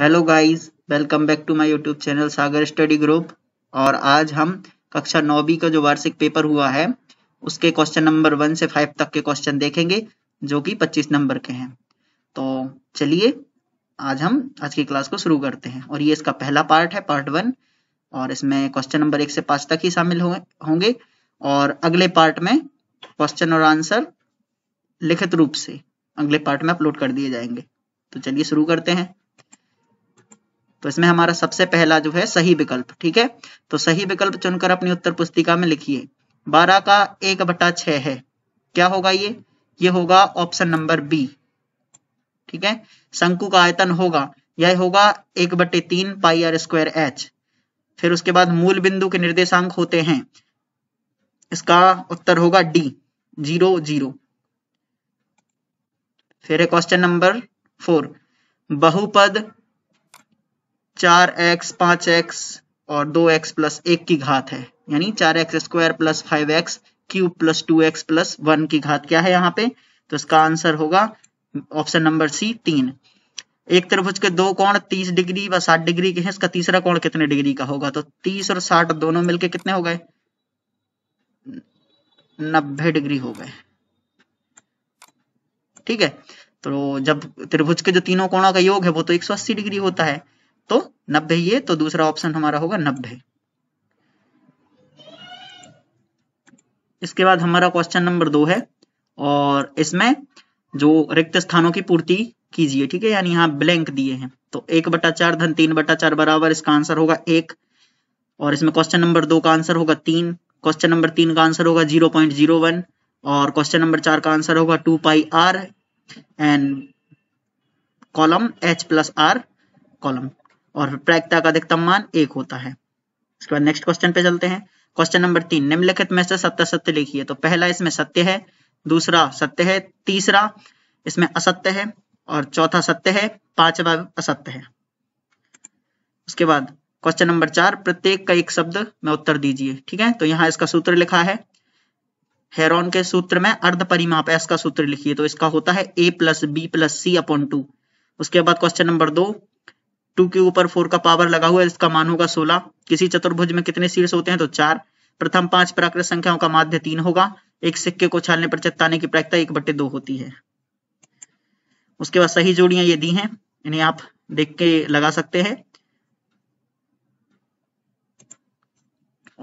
hello guys welcome back to my YouTube channel Sagar study group और आज हम कक्षा नौवीं का जो वार्षिक पेपर हुआ है उसके क्वेश्चन नंबर वन से फाइव तक के क्वेश्चन देखेंगे जो कि पच्चीस नंबर के हैं तो चलिए आज हम आज की क्लास को शुरू करते हैं और ये इसका पहला पार्ट है पार्ट वन और इसमें क्वेश्चन नंबर एक से पाँच तक ही शामिल होंगे और अगले पार्ट में क्वेश्चन और आंसर लिखित रूप से अगले पार्ट में अपलोड कर दिए जाएंगे तो चलिए शुरू करते हैं तो इसमें हमारा सबसे पहला जो है सही विकल्प ठीक है तो सही विकल्प चुनकर अपनी उत्तर पुस्तिका में लिखिए बारह का एक बटा छ है क्या होगा ये ये होगा ऑप्शन नंबर बी ठीक है शंकु का आयतन होगा यह होगा एक बटे तीन पाई आर स्क्वायर एच फिर उसके बाद मूल बिंदु के निर्देशांक होते हैं इसका उत्तर होगा डी जीरो जीरो फिर है क्वेश्चन नंबर फोर बहुपद चार एक्स पांच एक्स और दो एक्स प्लस एक की घात है यानी चार X square plus five X cube plus two X plus one की घात क्या है यहाँ पे तो इसका आंसर होगा ऑप्शन नंबर सी तीन एक त्रिभुज के दो कोण 30 डिग्री व 60 डिग्री के हैं इसका तीसरा कोण कितने डिग्री का होगा तो 30 और 60 दोनों मिलके कितने हो गए 90 डिग्री हो गए ठीक है तो जब त्रिभुज के जो तीनों कोणों का योग है वो तो 180 डिग्री होता है तो नब्बे ये तो दूसरा ऑप्शन हमारा होगा नब्बे इसके बाद हमारा क्वेश्चन नंबर दो है और इसमें जो रिक्त स्थानों की पूर्ति कीजिए ठीक है यानी यहाँ ब्लैंक दिए हैं तो एक बटा चार धन तीन बटा चार बराबर इसका आंसर होगा एक और इसमें क्वेश्चन नंबर दो का आंसर होगा तीन क्वेश्चन नंबर तीन का आंसर होगा जीरो पॉइंट जीरो वन और क्वेश्चन नंबर चार का आंसर होगा two pi R and column H plus R column और प्रायिकता का अधिकतम मान एक होता है इसके बाद नेक्स्ट क्वेश्चन पे चलते हैं क्वेश्चन नंबर तीन निम्नलिखित में से सत्य सत्य लिखिए तो पहला इसमें सत्य है दूसरा सत्य है तीसरा इसमें असत्य है और चौथा सत्य है पांचवा असत्य है उसके बाद क्वेश्चन नंबर चार प्रत्येक का एक शब्द में उत्तर दीजिए ठीक है तो यहाँ इसका सूत्र लिखा है हेरोन के सूत्र में अर्ध परिमाप एस का सूत्र लिखिए तो इसका होता है A plus B plus C upon two उसके बाद क्वेश्चन नंबर दो टू के ऊपर फोर का पावर लगा हुआ है इसका मान होगा सोलह किसी चतुर्भुज में कितने शीर्ष होते हैं तो चार प्रथम पांच प्राकृत संख्याओं का माध्य तीन होगा एक सिक्के को छालने पर चट्टाने की प्रायिकता एक बट्टे दो होती है उसके बाद सही जोड़ियां ये दी हैं इन्हें आप देख के लगा सकते हैं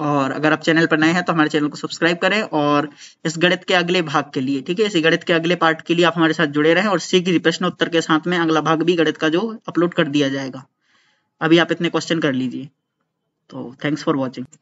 और अगर आप चैनल पर नए हैं तो हमारे चैनल को सब्सक्राइब करें और इस गणित के अगले भाग के लिए ठीक है इसी गणित के अगले पार्ट के लिए आप हमारे साथ जुड़े रहें और शीघ्र प्रश्न उत्तर के साथ में अगला भाग भी गणित का जो अपलोड कर दिया जाएगा अभी आप इतने क्वेश्चन कर लीजिए तो थैंक्स फॉर वॉचिंग